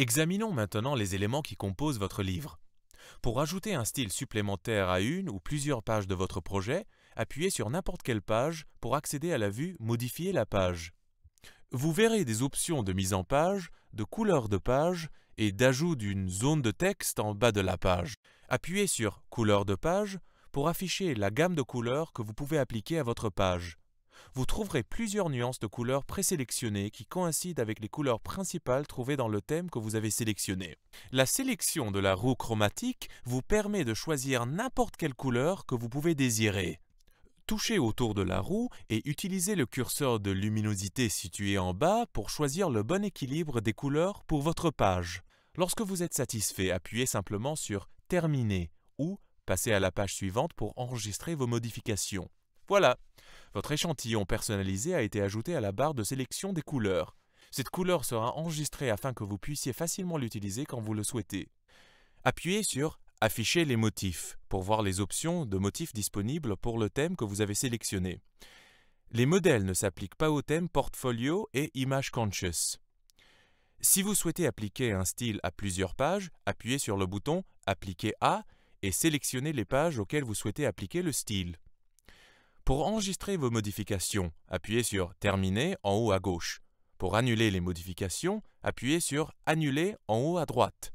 Examinons maintenant les éléments qui composent votre livre. Pour ajouter un style supplémentaire à une ou plusieurs pages de votre projet, appuyez sur n'importe quelle page pour accéder à la vue Modifier la page. Vous verrez des options de mise en page, de couleur de page et d'ajout d'une zone de texte en bas de la page. Appuyez sur Couleur de page pour afficher la gamme de couleurs que vous pouvez appliquer à votre page vous trouverez plusieurs nuances de couleurs présélectionnées qui coïncident avec les couleurs principales trouvées dans le thème que vous avez sélectionné. La sélection de la roue chromatique vous permet de choisir n'importe quelle couleur que vous pouvez désirer. Touchez autour de la roue et utilisez le curseur de luminosité situé en bas pour choisir le bon équilibre des couleurs pour votre page. Lorsque vous êtes satisfait, appuyez simplement sur Terminer ou Passez à la page suivante pour enregistrer vos modifications. Voilà, votre échantillon personnalisé a été ajouté à la barre de sélection des couleurs. Cette couleur sera enregistrée afin que vous puissiez facilement l'utiliser quand vous le souhaitez. Appuyez sur Afficher les motifs pour voir les options de motifs disponibles pour le thème que vous avez sélectionné. Les modèles ne s'appliquent pas aux thèmes Portfolio et Image Conscious. Si vous souhaitez appliquer un style à plusieurs pages, appuyez sur le bouton Appliquer à et sélectionnez les pages auxquelles vous souhaitez appliquer le style. Pour enregistrer vos modifications, appuyez sur Terminer en haut à gauche. Pour annuler les modifications, appuyez sur Annuler en haut à droite.